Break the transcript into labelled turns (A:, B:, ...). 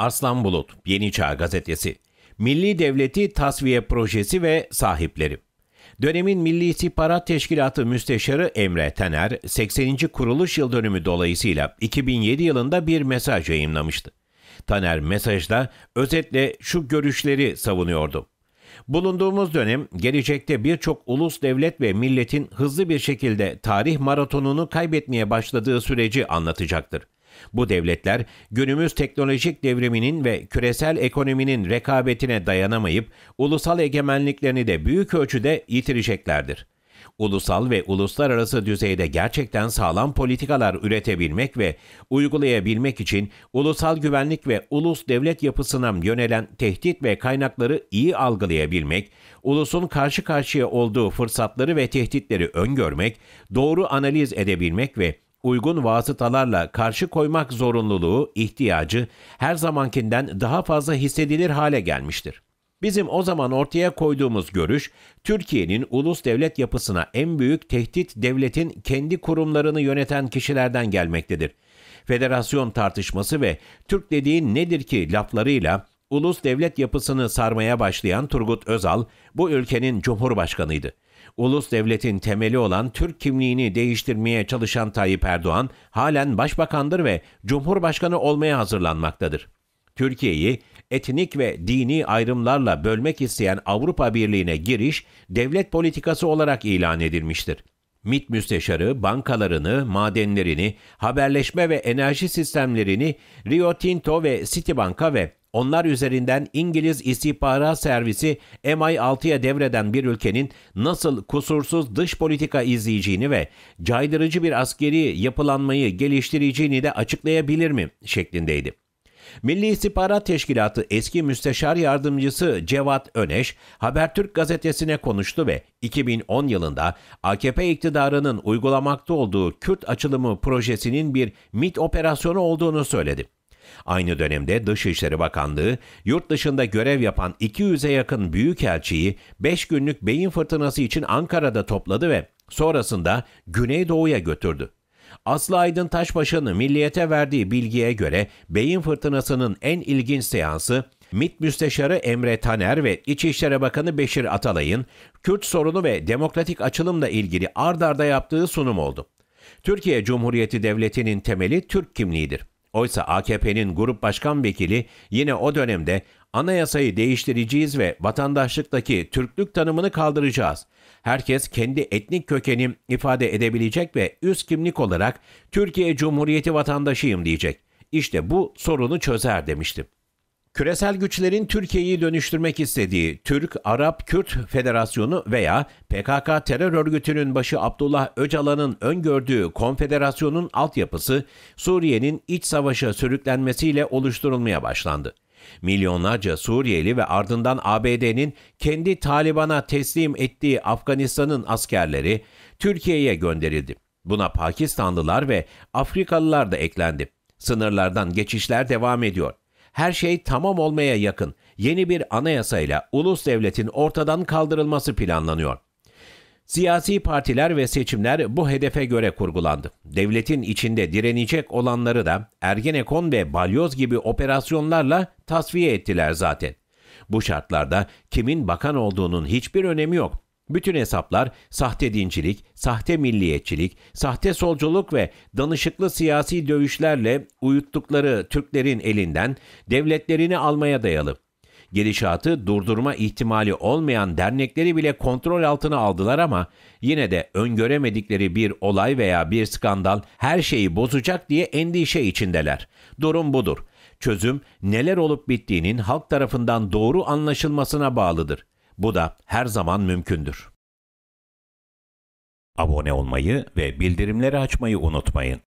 A: Arslan Bulut, Yeni Çağ Gazetesi, Milli Devleti Tasfiye Projesi ve Sahipleri. Dönemin Milli İstihbarat Teşkilatı Müsteşarı Emre Tener, 80. kuruluş yıl dönümü dolayısıyla 2007 yılında bir mesaj yayınlamıştı. Taner mesajda özetle şu görüşleri savunuyordu. Bulunduğumuz dönem gelecekte birçok ulus devlet ve milletin hızlı bir şekilde tarih maratonunu kaybetmeye başladığı süreci anlatacaktır. Bu devletler günümüz teknolojik devriminin ve küresel ekonominin rekabetine dayanamayıp ulusal egemenliklerini de büyük ölçüde yitireceklerdir. Ulusal ve uluslararası düzeyde gerçekten sağlam politikalar üretebilmek ve uygulayabilmek için ulusal güvenlik ve ulus devlet yapısına yönelen tehdit ve kaynakları iyi algılayabilmek, ulusun karşı karşıya olduğu fırsatları ve tehditleri öngörmek, doğru analiz edebilmek ve uygun vasıtalarla karşı koymak zorunluluğu, ihtiyacı her zamankinden daha fazla hissedilir hale gelmiştir. Bizim o zaman ortaya koyduğumuz görüş, Türkiye'nin ulus devlet yapısına en büyük tehdit devletin kendi kurumlarını yöneten kişilerden gelmektedir. Federasyon tartışması ve Türk dediğin nedir ki laflarıyla ulus devlet yapısını sarmaya başlayan Turgut Özal bu ülkenin cumhurbaşkanıydı ulus devletin temeli olan Türk kimliğini değiştirmeye çalışan Tayyip Erdoğan halen başbakandır ve cumhurbaşkanı olmaya hazırlanmaktadır. Türkiye'yi etnik ve dini ayrımlarla bölmek isteyen Avrupa Birliği'ne giriş devlet politikası olarak ilan edilmiştir. MİT müsteşarı bankalarını, madenlerini, haberleşme ve enerji sistemlerini Rio Tinto ve Citibank'a ve onlar üzerinden İngiliz istihbarat servisi MI6'ya devreden bir ülkenin nasıl kusursuz dış politika izleyeceğini ve caydırıcı bir askeri yapılanmayı geliştireceğini de açıklayabilir mi şeklindeydi. Milli İstihbarat Teşkilatı eski müsteşar yardımcısı Cevat Öneş, Habertürk gazetesine konuştu ve 2010 yılında AKP iktidarının uygulamakta olduğu Kürt açılımı projesinin bir MIT operasyonu olduğunu söyledi. Aynı dönemde Dışişleri Bakanlığı yurt dışında görev yapan 200'e yakın büyükelçiyi 5 günlük beyin fırtınası için Ankara'da topladı ve sonrasında Güneydoğu'ya götürdü. Aslı Aydın Taşbaşı'nın milliyete verdiği bilgiye göre beyin fırtınasının en ilginç seansı MİT Müsteşarı Emre Taner ve İçişleri Bakanı Beşir Atalay'ın Kürt sorunu ve demokratik açılımla ilgili ard arda yaptığı sunum oldu. Türkiye Cumhuriyeti Devleti'nin temeli Türk kimliğidir. Oysa AKP'nin grup başkan vekili yine o dönemde anayasayı değiştireceğiz ve vatandaşlıktaki Türklük tanımını kaldıracağız. Herkes kendi etnik kökeni ifade edebilecek ve üst kimlik olarak Türkiye Cumhuriyeti vatandaşıyım diyecek. İşte bu sorunu çözer demiştim. Küresel güçlerin Türkiye'yi dönüştürmek istediği Türk, Arap, Kürt Federasyonu veya PKK terör örgütünün başı Abdullah Öcalan'ın öngördüğü konfederasyonun altyapısı Suriye'nin iç savaşa sürüklenmesiyle oluşturulmaya başlandı. Milyonlarca Suriyeli ve ardından ABD'nin kendi Taliban'a teslim ettiği Afganistan'ın askerleri Türkiye'ye gönderildi. Buna Pakistanlılar ve Afrikalılar da eklendi. Sınırlardan geçişler devam ediyor her şey tamam olmaya yakın yeni bir anayasayla ulus devletin ortadan kaldırılması planlanıyor. Siyasi partiler ve seçimler bu hedefe göre kurgulandı. Devletin içinde direnecek olanları da Ergenekon ve Balyoz gibi operasyonlarla tasfiye ettiler zaten. Bu şartlarda kimin bakan olduğunun hiçbir önemi yok. Bütün hesaplar sahte dincilik, sahte milliyetçilik, sahte solculuk ve danışıklı siyasi dövüşlerle uyuttukları Türklerin elinden devletlerini almaya dayalı. Gelişatı durdurma ihtimali olmayan dernekleri bile kontrol altına aldılar ama yine de öngöremedikleri bir olay veya bir skandal her şeyi bozacak diye endişe içindeler. Durum budur. Çözüm neler olup bittiğinin halk tarafından doğru anlaşılmasına bağlıdır. Bu da her zaman mümkündür. Abone olmayı ve bildirimleri açmayı unutmayın.